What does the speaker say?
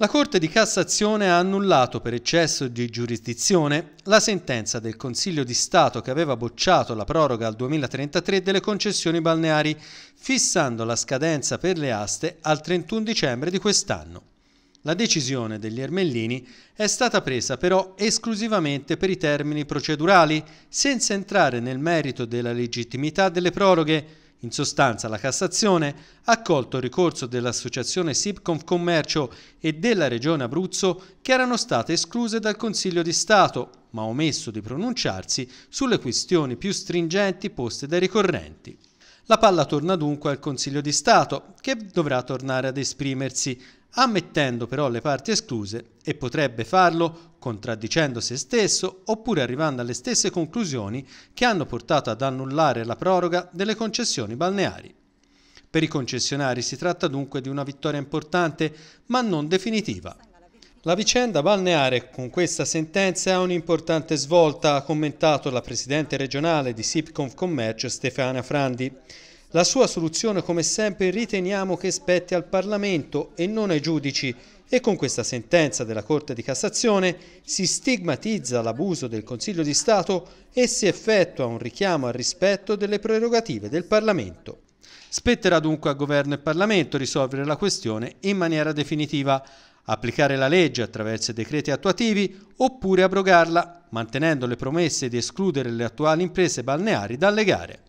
La Corte di Cassazione ha annullato per eccesso di giurisdizione la sentenza del Consiglio di Stato che aveva bocciato la proroga al 2033 delle concessioni balneari, fissando la scadenza per le aste al 31 dicembre di quest'anno. La decisione degli ermellini è stata presa però esclusivamente per i termini procedurali, senza entrare nel merito della legittimità delle proroghe, in sostanza la Cassazione ha accolto il ricorso dell'associazione Sipconf Commercio e della Regione Abruzzo che erano state escluse dal Consiglio di Stato, ma omesso di pronunciarsi sulle questioni più stringenti poste dai ricorrenti. La palla torna dunque al Consiglio di Stato, che dovrà tornare ad esprimersi, ammettendo però le parti escluse e potrebbe farlo contraddicendo se stesso oppure arrivando alle stesse conclusioni che hanno portato ad annullare la proroga delle concessioni balneari. Per i concessionari si tratta dunque di una vittoria importante, ma non definitiva. La vicenda balneare con questa sentenza è un'importante svolta, ha commentato la presidente regionale di Sipconf Commercio Stefania Frandi. La sua soluzione come sempre riteniamo che spetti al Parlamento e non ai giudici e con questa sentenza della Corte di Cassazione si stigmatizza l'abuso del Consiglio di Stato e si effettua un richiamo al rispetto delle prerogative del Parlamento. Spetterà dunque a Governo e Parlamento risolvere la questione in maniera definitiva applicare la legge attraverso i decreti attuativi oppure abrogarla, mantenendo le promesse di escludere le attuali imprese balneari dalle gare.